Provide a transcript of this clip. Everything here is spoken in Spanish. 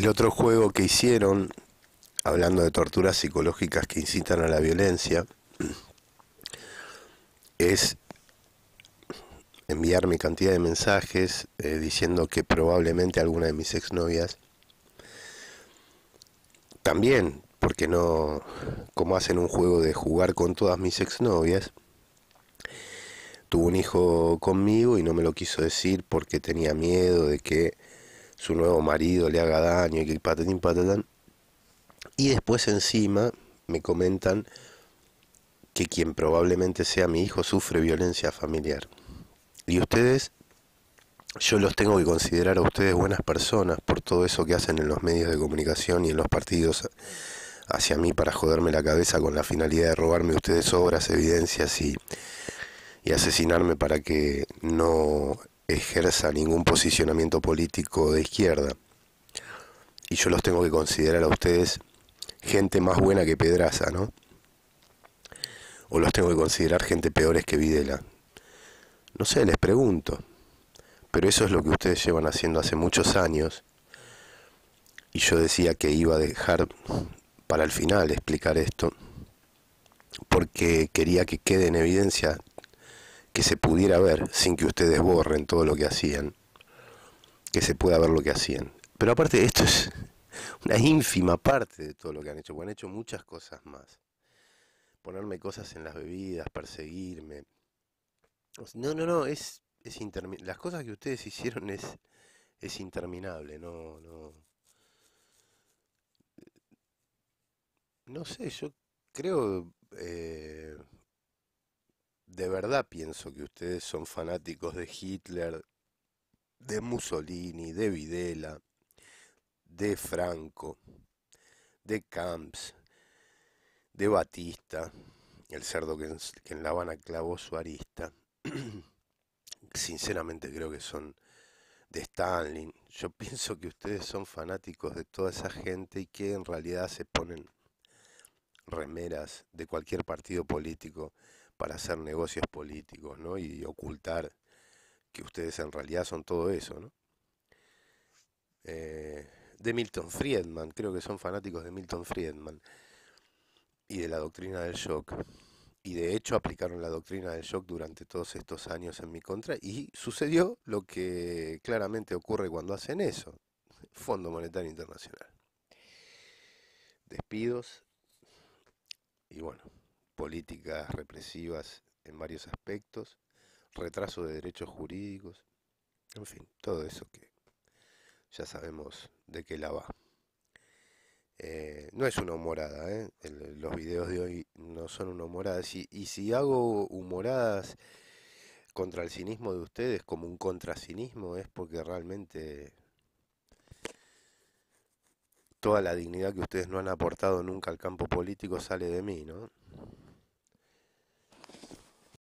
El otro juego que hicieron, hablando de torturas psicológicas que incitan a la violencia, es enviarme cantidad de mensajes eh, diciendo que probablemente alguna de mis exnovias también, porque no, como hacen un juego de jugar con todas mis exnovias, tuvo un hijo conmigo y no me lo quiso decir porque tenía miedo de que su nuevo marido le haga daño y que patatín patatán. Y después encima me comentan que quien probablemente sea mi hijo sufre violencia familiar. Y ustedes, yo los tengo que considerar a ustedes buenas personas por todo eso que hacen en los medios de comunicación y en los partidos hacia mí para joderme la cabeza con la finalidad de robarme ustedes obras, evidencias y, y asesinarme para que no ejerza ningún posicionamiento político de izquierda. Y yo los tengo que considerar a ustedes gente más buena que Pedraza, ¿no? O los tengo que considerar gente peores que Videla. No sé, les pregunto. Pero eso es lo que ustedes llevan haciendo hace muchos años. Y yo decía que iba a dejar para el final explicar esto. Porque quería que quede en evidencia que se pudiera ver sin que ustedes borren todo lo que hacían, que se pueda ver lo que hacían. Pero aparte esto es una ínfima parte de todo lo que han hecho, porque han hecho muchas cosas más. Ponerme cosas en las bebidas, perseguirme. No, no, no, es, es interminable. Las cosas que ustedes hicieron es, es interminable, no, no. No sé, yo creo... Eh, de verdad pienso que ustedes son fanáticos de Hitler, de Mussolini, de Videla, de Franco, de Camps, de Batista, el cerdo que en, La Habana clavó su arista. Sinceramente creo que son de Stalin. Yo pienso que ustedes son fanáticos de toda esa gente y que en realidad se ponen remeras de cualquier partido político para hacer negocios políticos, ¿no? Y ocultar que ustedes en realidad son todo eso, eh, de Milton Friedman, creo que son fanáticos de Milton Friedman y de la doctrina del shock. Y de hecho aplicaron la doctrina del shock durante todos estos años en mi contra y sucedió lo que claramente ocurre cuando hacen eso. Fondo Monetario Internacional. Despidos y bueno, políticas represivas en varios aspectos, retraso de derechos jurídicos, en fin, todo eso que ya sabemos de qué la va. Eh, no es una humorada, ¿eh? los videos de hoy no son una humorada. y si hago humoradas contra el cinismo de ustedes, como un contracinismo, es porque realmente toda la dignidad que ustedes no han aportado nunca al campo político sale de mí, ¿no?